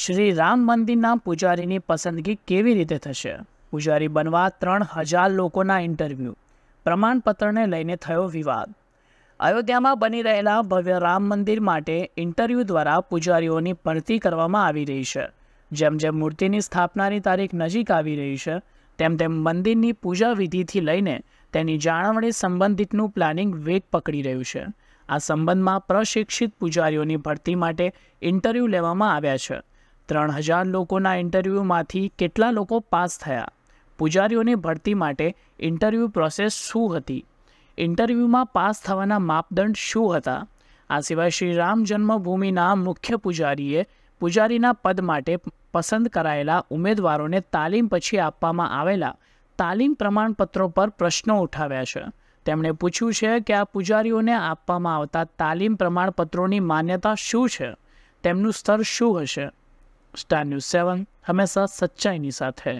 શ્રી રામ મંદિરના પૂજારીની પસંદગી કેવી રીતે થશે પૂજારી બનવા ત્રણ હજાર લોકોના ઇન્ટરવ્યૂ પ્રમાણપત્રને લઈને થયો વિવાદ અયોધ્યામાં બની રહેલા ભવ્ય રામ મંદિર માટે ઇન્ટરવ્યૂ દ્વારા પૂજારીઓની ભરતી કરવામાં આવી રહી છે જેમ જેમ મૂર્તિની સ્થાપનાની તારીખ નજીક આવી રહી છે તેમ તેમ મંદિરની પૂજા વિધિથી લઈને તેની જાળવણી સંબંધિતનું પ્લાનિંગ વેગ પકડી રહ્યું છે આ સંબંધમાં પ્રશિક્ષિત પૂજારીઓની ભરતી માટે ઇન્ટરવ્યૂ લેવામાં આવ્યા છે ત્રણ હજાર લોકોના ઇન્ટરવ્યૂમાંથી કેટલા લોકો પાસ થયા પૂજારીઓની ભરતી માટે ઇન્ટરવ્યૂ પ્રોસેસ શું હતી ઇન્ટરવ્યૂમાં પાસ થવાના માપદંડ શું હતા આ સિવાય શ્રી રામ જન્મભૂમિના મુખ્ય પૂજારીએ પૂજારીના પદ માટે પસંદ કરાયેલા ઉમેદવારોને તાલીમ પછી આપવામાં આવેલા તાલીમ પ્રમાણપત્રો પર પ્રશ્નો ઉઠાવ્યા છે તેમણે પૂછ્યું છે કે આ પૂજારીઓને આપવામાં આવતા તાલીમ પ્રમાણપત્રોની માન્યતા શું છે તેમનું સ્તર શું હશે સ્ટાર ન્યૂઝ સેવન હંમેશા સચ્ચાઈની સાથે